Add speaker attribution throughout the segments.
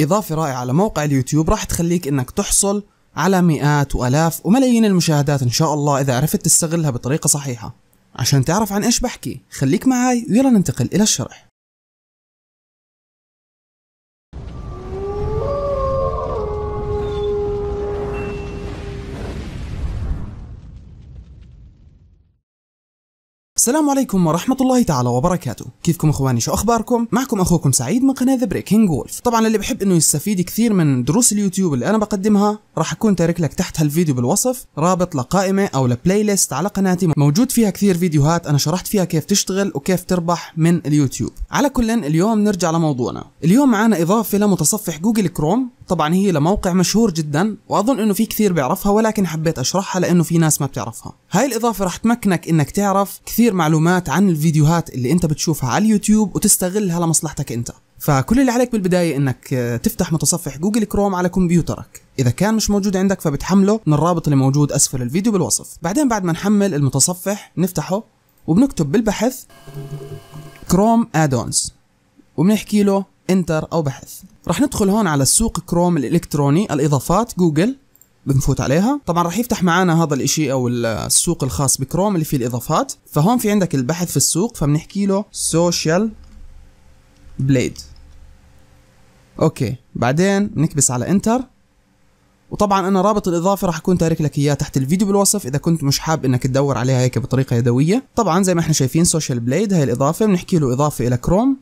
Speaker 1: إضافة رائعة لموقع اليوتيوب راح تخليك إنك تحصل على مئات وألاف وملايين المشاهدات إن شاء الله إذا عرفت تستغلها بطريقة صحيحة عشان تعرف عن إيش بحكي خليك معاي ويلا ننتقل إلى الشرح السلام عليكم ورحمة الله تعالى وبركاته، كيفكم اخواني شو اخباركم؟ معكم اخوكم سعيد من قناة ذا بريكنج وولف، طبعا اللي بحب انه يستفيد كثير من دروس اليوتيوب اللي انا بقدمها راح اكون تارك لك تحت هالفيديو بالوصف رابط لقائمة او لبلاي ليست على قناتي موجود فيها كثير فيديوهات انا شرحت فيها كيف تشتغل وكيف تربح من اليوتيوب، على كل اليوم نرجع لموضوعنا، اليوم معنا اضافة لمتصفح جوجل كروم طبعا هي لموقع مشهور جدا واظن انه في كثير بيعرفها ولكن حبيت اشرحها لانه في ناس ما بتعرفها هاي الاضافه رح تمكنك انك تعرف كثير معلومات عن الفيديوهات اللي انت بتشوفها على اليوتيوب وتستغلها لمصلحتك انت فكل اللي عليك بالبداية انك آه، تفتح متصفح جوجل كروم على كمبيوترك اذا كان مش موجود عندك فبتحمله من الرابط اللي موجود اسفل الفيديو بالوصف بعدين بعد ما نحمل المتصفح نفتحه وبنكتب بالبحث كروم ادونز وبنحكي له انتر او بحث رح ندخل هون على السوق كروم الالكتروني الاضافات جوجل بنفوت عليها طبعا راح يفتح معانا هذا الاشي او السوق الخاص بكروم اللي فيه الاضافات فهون في عندك البحث في السوق فبنحكي له سوشيال بليد اوكي بعدين بنكبس على انتر وطبعا انا رابط الاضافه راح اكون تارك لك اياه تحت الفيديو بالوصف اذا كنت مش حاب انك تدور عليها هيك بطريقه يدويه طبعا زي ما احنا شايفين سوشيال بليد هي الاضافه بنحكي له اضافه الى كروم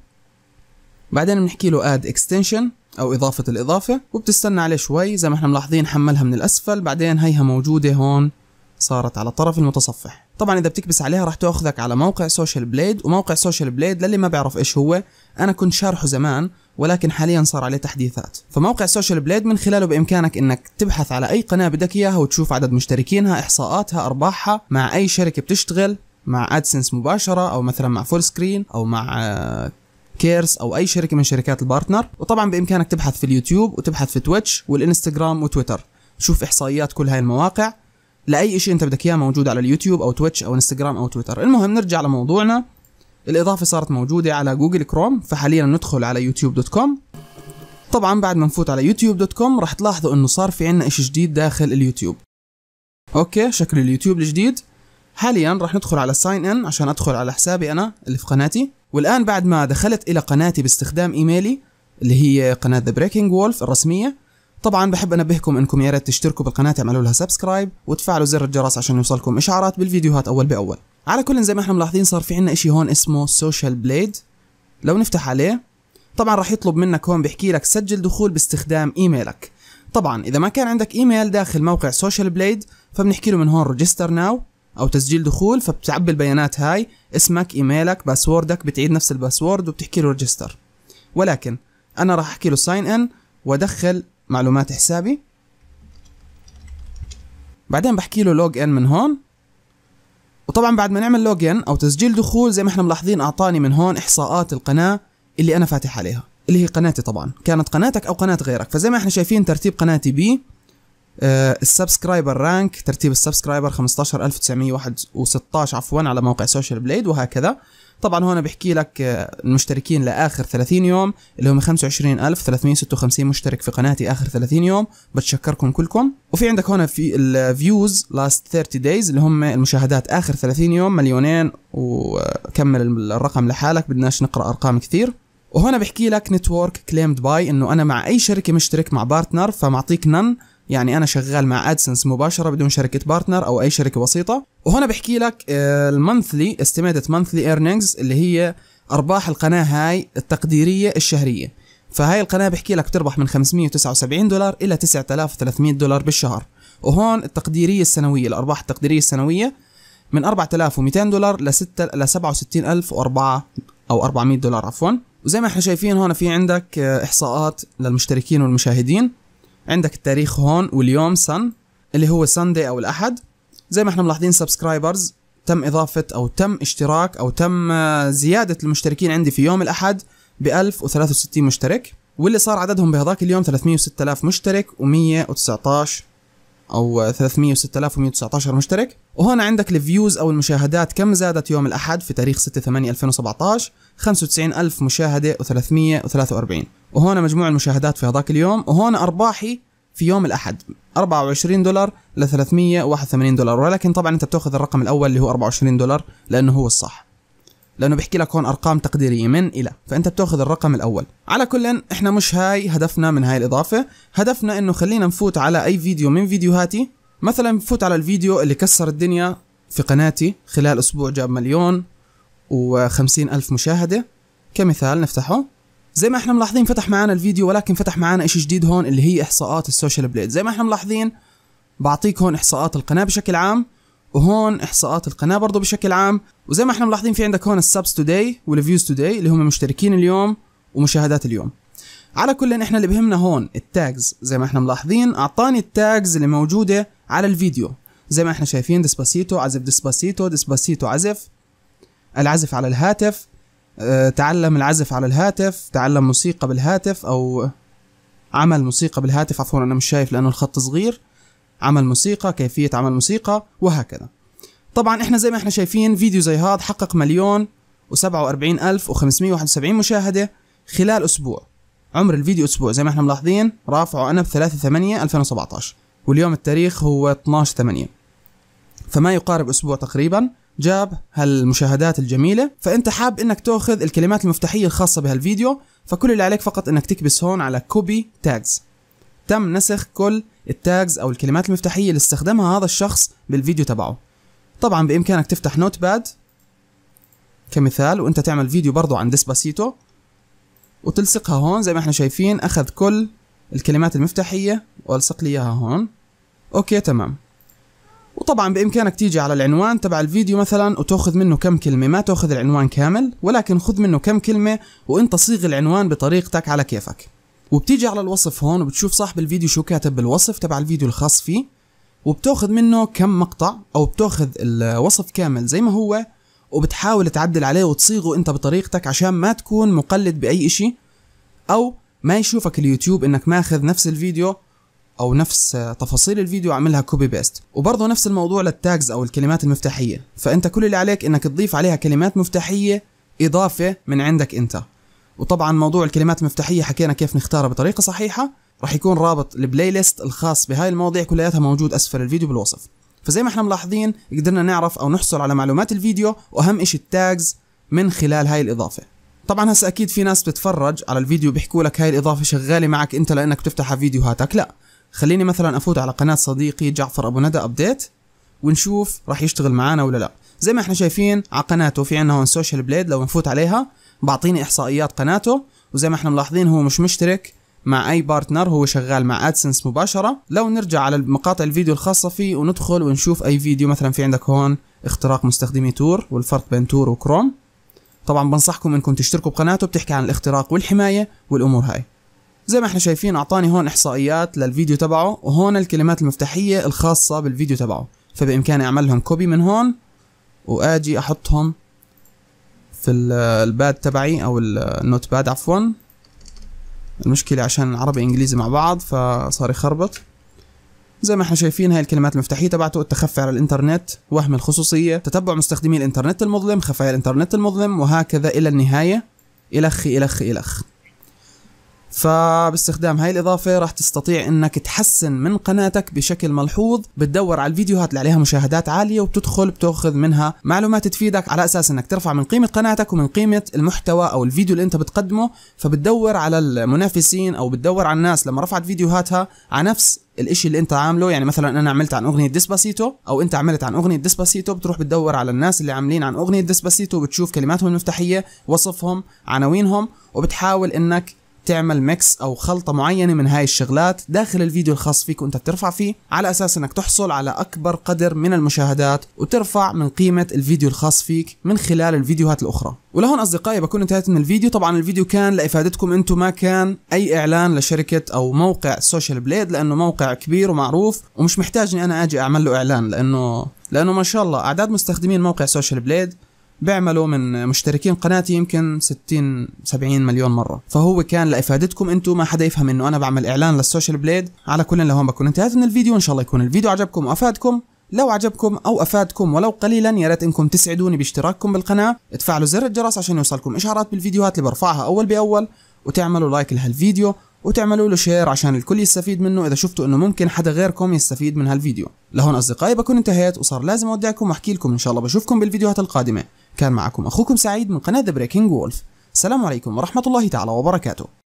Speaker 1: بعدين بنحكي له اد اكستنشن او اضافه الاضافه وبتستنى عليه شوي زي ما احنا ملاحظين حملها من الاسفل بعدين هيها موجوده هون صارت على طرف المتصفح طبعا اذا بتكبس عليها راح تاخذك على موقع سوشيال بليد وموقع سوشيال بليد للي ما بيعرف ايش هو انا كنت شارحه زمان ولكن حاليا صار عليه تحديثات فموقع سوشيال بليد من خلاله بامكانك انك تبحث على اي قناه بدك اياها وتشوف عدد مشتركينها احصاءاتها ارباحها مع اي شركه بتشتغل مع ادسنس مباشره او مثلا مع فول سكرين او مع آه، كيرس او اي شركه من شركات البارتنر وطبعا بامكانك تبحث في اليوتيوب وتبحث في تويتش والانستغرام وتويتر شوف احصائيات كل هاي المواقع لاي شيء انت بدك اياه موجود على اليوتيوب او تويتش او انستغرام او تويتر المهم نرجع لموضوعنا الاضافه صارت موجوده على جوجل كروم فحاليا ندخل على يوتيوب دوت كوم طبعا بعد ما نفوت على يوتيوب دوت كوم راح تلاحظوا انه صار في عنا اشي جديد داخل اليوتيوب اوكي شكل اليوتيوب الجديد حاليا راح ندخل على ساين ان عشان ادخل على حسابي انا اللي في قناتي والان بعد ما دخلت الى قناتي باستخدام ايميلي اللي هي قناه ذا بريكنج وولف الرسميه طبعا بحب انبهكم انكم يا ريت تشتركوا بالقناه تعملوا لها سبسكرايب وتفعلوا زر الجرس عشان يوصلكم اشعارات بالفيديوهات اول باول على كل زي ما احنا ملاحظين صار في عنا اشي هون اسمه سوشيال بليد لو نفتح عليه طبعا راح يطلب منك هون بيحكي لك سجل دخول باستخدام ايميلك طبعا اذا ما كان عندك ايميل داخل موقع سوشيال بليد فبنحكي له من هون ريجستر ناو او تسجيل دخول فبتعبي البيانات هاي اسمك ايميلك باسوردك بتعيد نفس الباسورد وبتحكي له ريجستر ولكن انا راح احكي له ساين ان وادخل معلومات حسابي بعدين بحكي له لوج ان من هون وطبعا بعد ما نعمل لوج ان او تسجيل دخول زي ما احنا ملاحظين اعطاني من هون احصاءات القناه اللي انا فاتح عليها اللي هي قناتي طبعا كانت قناتك او قناه غيرك فزي ما احنا شايفين ترتيب قناتي بي آه، السبسكرايبر رانك ترتيب السبسكرايبر 15916 عفوا على موقع سوشيال بليد وهكذا طبعا هنا بحكي لك آه، المشتركين لاخر 30 يوم اللي هم 25356 مشترك في قناتي اخر 30 يوم بتشكركم كلكم وفي عندك هنا في الفيوز لاست 30 دايز اللي هم المشاهدات اخر 30 يوم مليونين وكمل الرقم لحالك بدناش نقرا ارقام كثير وهنا بحكي لك نتورك كليمد باي انه انا مع اي شركه مشترك مع بارتنر فمعطيك نن يعني انا شغال مع ادسنس مباشره بدون شركه بارتنر او اي شركه بسيطه وهنا بحكي لك المنثلي استيميتد مانثلي ايرنينجز اللي هي ارباح القناه هاي التقديريه الشهريه فهاي القناه بحكي لك بتربح من 579 دولار الى 9300 دولار بالشهر وهون التقديريه السنويه الارباح التقديريه السنويه من 4200 دولار ل 6 ل 67004 او 400 دولار عفوا وزي ما احنا شايفين هون في عندك آه، احصاءات للمشتركين والمشاهدين عندك التاريخ هون واليوم سن اللي هو ساندي او الاحد زي ما احنا ملاحظين سبسكرايبرز تم اضافه او تم اشتراك او تم آه، زياده المشتركين عندي في يوم الاحد ب 1063 مشترك واللي صار عددهم بهذاك اليوم 306000 مشترك و119 او 306119 مشترك وهون عندك الفيوز او المشاهدات كم زادت يوم الاحد في تاريخ 6 8 2017 95000 مشاهده و343 وهون مجموع المشاهدات في هذاك اليوم وهون ارباحي في يوم الاحد 24 دولار ل 381 دولار ولكن طبعا انت بتاخذ الرقم الاول اللي هو 24 دولار لانه هو الصح لانه بيحكي لك هون ارقام تقديريه من الى فانت بتاخذ الرقم الاول على كل احنا مش هاي هدفنا من هاي الاضافه هدفنا انه خلينا نفوت على اي فيديو من فيديوهاتي مثلا نفوت على الفيديو اللي كسر الدنيا في قناتي خلال اسبوع جاب مليون و الف مشاهده كمثال نفتحه زي ما احنا ملاحظين فتح معنا الفيديو ولكن فتح معنا شيء جديد هون اللي هي احصاءات السوشيال بليد زي ما احنا ملاحظين بعطيك هون احصاءات القناه بشكل عام وهون احصاءات القناه برضه بشكل عام وزي ما احنا ملاحظين في عندك هون السبس توداي والفيوز توداي اللي هم مشتركين اليوم ومشاهدات اليوم على كل احنا اللي بهمنا هون التاجز زي ما احنا ملاحظين اعطاني التاجز اللي موجوده على الفيديو زي ما احنا شايفين ديسباسيتو عزف ديسباسيتو ديسباسيتو عزف العزف على الهاتف اه تعلم العزف على الهاتف تعلم موسيقى بالهاتف او عمل موسيقى بالهاتف عفوا انا مش شايف لانه الخط صغير عمل موسيقى كيفية عمل موسيقى وهكذا طبعا احنا زي ما احنا شايفين فيديو زي هذا حقق مليون و 47571 ألف و مشاهدة خلال أسبوع عمر الفيديو أسبوع زي ما احنا ملاحظين رافعه أنا ب 3 8 2017 واليوم التاريخ هو 12 8 فما يقارب أسبوع تقريبا جاب هالمشاهدات الجميلة فأنت حاب أنك تأخذ الكلمات المفتاحية الخاصة بهالفيديو فكل اللي عليك فقط أنك تكبس هون على كوبي تاجز تم نسخ كل التاجز أو الكلمات المفتاحية اللي استخدمها هذا الشخص بالفيديو تبعه طبعا بإمكانك تفتح نوت باد كمثال وأنت تعمل فيديو برضه عن ديسباسيتو وتلصقها هون زي ما احنا شايفين أخذ كل الكلمات المفتاحية وألصق لي إياها هون أوكي تمام وطبعا بإمكانك تيجي على العنوان تبع الفيديو مثلا وتأخذ منه كم كلمة ما تأخذ العنوان كامل ولكن خذ منه كم كلمة وانت صيغ العنوان بطريقتك على كيفك وبتيجي على الوصف هون وبتشوف صاحب الفيديو شو كاتب بالوصف تبع الفيديو الخاص فيه وبتاخذ منه كم مقطع او بتاخذ الوصف كامل زي ما هو وبتحاول تعدل عليه وتصيغه انت بطريقتك عشان ما تكون مقلد باي شيء او ما يشوفك اليوتيوب انك ماخذ نفس الفيديو او نفس تفاصيل الفيديو عاملها كوبي بيست وبرضه نفس الموضوع للتاجز او الكلمات المفتاحيه فانت كل اللي عليك انك تضيف عليها كلمات مفتاحيه اضافه من عندك انت وطبعا موضوع الكلمات المفتاحيه حكينا كيف نختارها بطريقه صحيحه راح يكون رابط البلاي ليست الخاص بهاي المواضيع كلياتها موجود اسفل الفيديو بالوصف فزي ما احنا ملاحظين قدرنا نعرف او نحصل على معلومات الفيديو واهم شيء التاجز من خلال هاي الاضافه طبعا هسا اكيد في ناس بتتفرج على الفيديو بيحكوا لك هاي الاضافه شغاله معك انت لانك بتفتح فيديوهاتك لا خليني مثلا افوت على قناه صديقي جعفر ابو ندى ابديت ونشوف راح يشتغل معانا ولا لا زي ما احنا شايفين على قناته في عندنا هون سوشيال بليد لو نفوت عليها بعطيني احصائيات قناته وزي ما احنا ملاحظين هو مش مشترك مع اي بارتنر هو شغال مع ادسنس مباشره لو نرجع على مقاطع الفيديو الخاصه فيه وندخل ونشوف اي فيديو مثلا في عندك هون اختراق مستخدمي تور والفرق بين تور وكروم طبعا بنصحكم انكم تشتركوا بقناته بتحكي عن الاختراق والحمايه والامور هاي زي ما احنا شايفين اعطاني هون احصائيات للفيديو تبعه وهون الكلمات المفتاحيه الخاصه بالفيديو تبعه فبامكاني اعمل لهم كوبي من هون واجي احطهم في الباد تبعي او النوت باد عفوا المشكلة عشان عربي انجليزي مع بعض فصار يخربط زي ما احنا شايفين هاي الكلمات المفتاحية تبعته التخفي على الانترنت وهم الخصوصية تتبع مستخدمي الانترنت المظلم خفايا الانترنت المظلم وهكذا الى النهاية الخ الخ الخ, إلخ. فباستخدام هاي الإضافة راح تستطيع إنك تحسن من قناتك بشكل ملحوظ بتدور على الفيديوهات اللي عليها مشاهدات عالية وبتدخل بتأخذ منها معلومات تفيدك على أساس إنك ترفع من قيمة قناتك ومن قيمة المحتوى أو الفيديو اللي أنت بتقدمه فبتدور على المنافسين أو بتدور على الناس لما رفعت فيديوهاتها على نفس الاشي اللي انت عامله يعني مثلا انا عملت عن اغنيه ديسباسيتو او انت عملت عن اغنيه ديسباسيتو بتروح بتدور على الناس اللي عاملين عن اغنيه ديسباسيتو بتشوف كلماتهم المفتاحيه وصفهم عناوينهم وبتحاول انك تعمل ميكس او خلطه معينه من هاي الشغلات داخل الفيديو الخاص فيك وانت بترفع فيه على اساس انك تحصل على اكبر قدر من المشاهدات وترفع من قيمه الفيديو الخاص فيك من خلال الفيديوهات الاخرى ولهون اصدقائي بكون انتهيت من الفيديو طبعا الفيديو كان لافادتكم انتم ما كان اي اعلان لشركه او موقع سوشيال بليد لانه موقع كبير ومعروف ومش محتاج اني انا اجي اعمل له اعلان لانه لانه ما شاء الله اعداد مستخدمين موقع سوشيال بليد بيعملوا من مشتركين قناتي يمكن 60 70 مليون مره فهو كان لافادتكم انتم ما حدا يفهم انه انا بعمل اعلان للسوشيال بليد على كل لهون بكون انتهيت من الفيديو ان شاء الله يكون الفيديو عجبكم وافادكم لو عجبكم او افادكم ولو قليلا يا ريت انكم تسعدوني باشتراككم بالقناه تفعلوا زر الجرس عشان يوصلكم اشعارات بالفيديوهات اللي برفعها اول باول وتعملوا لايك لهالفيديو وتعملوا له شير عشان الكل يستفيد منه اذا شفتوا انه ممكن حدا غيركم يستفيد من هالفيديو لهون اصدقائي بكون انتهيت وصار لازم اودعكم واحكي لكم ان شاء الله بشوفكم بالفيديوهات القادمه كان معكم اخوكم سعيد من قناه بريكنج وولف السلام عليكم ورحمه الله تعالى وبركاته